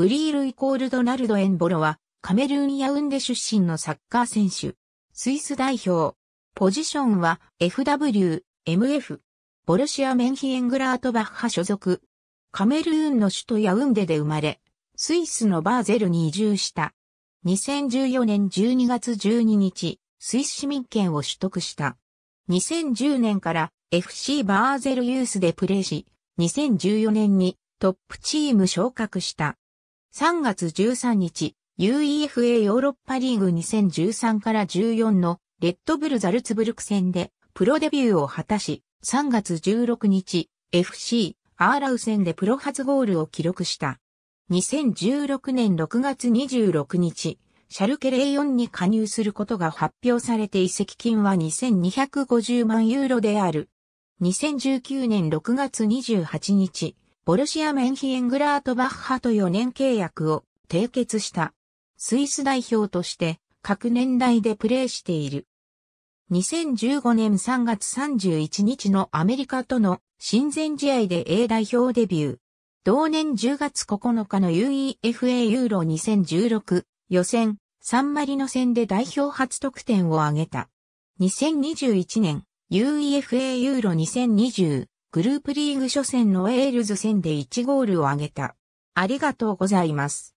ブリールイコールドナルド・エンボロは、カメルーン・ヤウンデ出身のサッカー選手。スイス代表。ポジションは FW、MF。ボルシア・メンヒエングラートバッハ所属。カメルーンの首都ヤウンデで生まれ、スイスのバーゼルに移住した。2014年12月12日、スイス市民権を取得した。2010年から FC バーゼルユースでプレーし、2014年にトップチーム昇格した。3月13日、UEFA ヨーロッパリーグ2013から14のレッドブルザルツブルク戦でプロデビューを果たし、3月16日、FC アーラウ戦でプロ初ゴールを記録した。2016年6月26日、シャルケレイオンに加入することが発表されて移籍金は2250万ユーロである。2019年6月28日、ボルシア・メンヒエングラートバッハと4年契約を締結した。スイス代表として各年代でプレーしている。2015年3月31日のアメリカとの親善試合で A 代表デビュー。同年10月9日の UEFA ユーロ2016予選サンマリノ戦で代表初得点を挙げた。2021年 UEFA ユーロ2020グループリーグ初戦のウェールズ戦で1ゴールを挙げた。ありがとうございます。